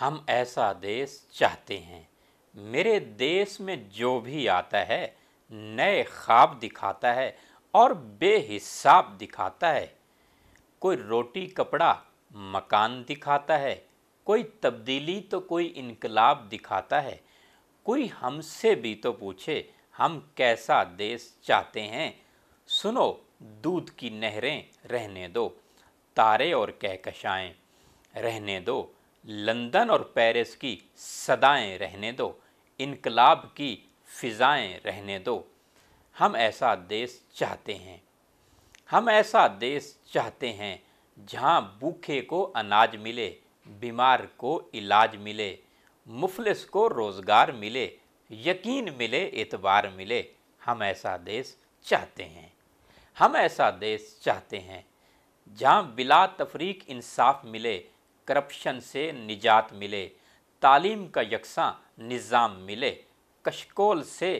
हम ऐसा देश चाहते हैं मेरे देश में जो भी आता है नए ख्वाब दिखाता है और बेहिसाब दिखाता है कोई रोटी कपड़ा मकान दिखाता है कोई तब्दीली तो कोई इनकलाब दिखाता है कोई हमसे भी तो पूछे हम कैसा देश चाहते हैं सुनो दूध की नहरें रहने दो तारे और कहकशाएं रहने दो लंदन और पेरिस की सदाएं रहने दो इनकलाब की फ़िज़ाएं रहने दो हम ऐसा देश चाहते हैं हम ऐसा देश चाहते हैं जहाँ भूखे को अनाज मिले बीमार को इलाज मिले मुफलिस को रोज़गार मिले यकीन मिले एतबार मिले हम ऐसा देश चाहते हैं हम ऐसा देश चाहते हैं जहाँ बिला तफरीक इंसाफ मिले करप्शन से निजात मिले तालीम का यकसा निज़ाम मिले कशकोल से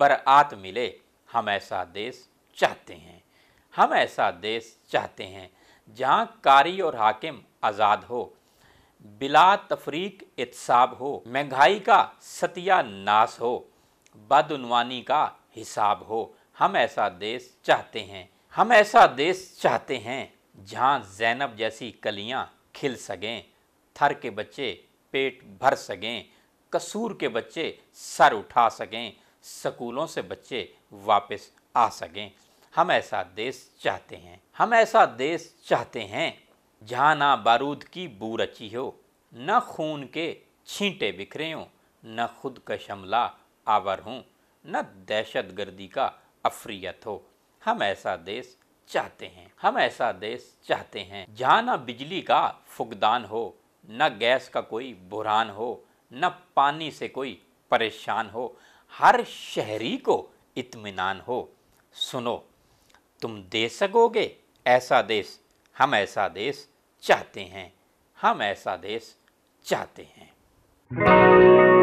बरात मिले हम ऐसा देश चाहते हैं हम ऐसा देश चाहते हैं जहाँ कारी और हाकिम आज़ाद हो बिला तफरीक इतसाब हो महंगाई का सतिया नाश हो बदनवानी का हिसाब हो हम ऐसा देश चाहते हैं हम ऐसा देश चाहते हैं जहाँ जैनब जैसी कलियाँ खिल सकें थर के बच्चे पेट भर सकें कसूर के बच्चे सर उठा सकें स्कूलों से बच्चे वापस आ सकें हम ऐसा देश चाहते हैं हम ऐसा देश चाहते हैं जहाँ ना बारूद की बू रची हो न खून के छींटे बिखरे हों न खुद का शमला आवर हों न दहशत गर्दी का अफरियत हो हम ऐसा देश चाहते हैं हम ऐसा देश चाहते हैं जहाँ न बिजली का फुकदान हो न गैस का कोई बुरहान हो न पानी से कोई परेशान हो हर शहरी को इतमान हो सुनो तुम दे सकोगे ऐसा देश हम ऐसा देश चाहते हैं हम ऐसा देश चाहते हैं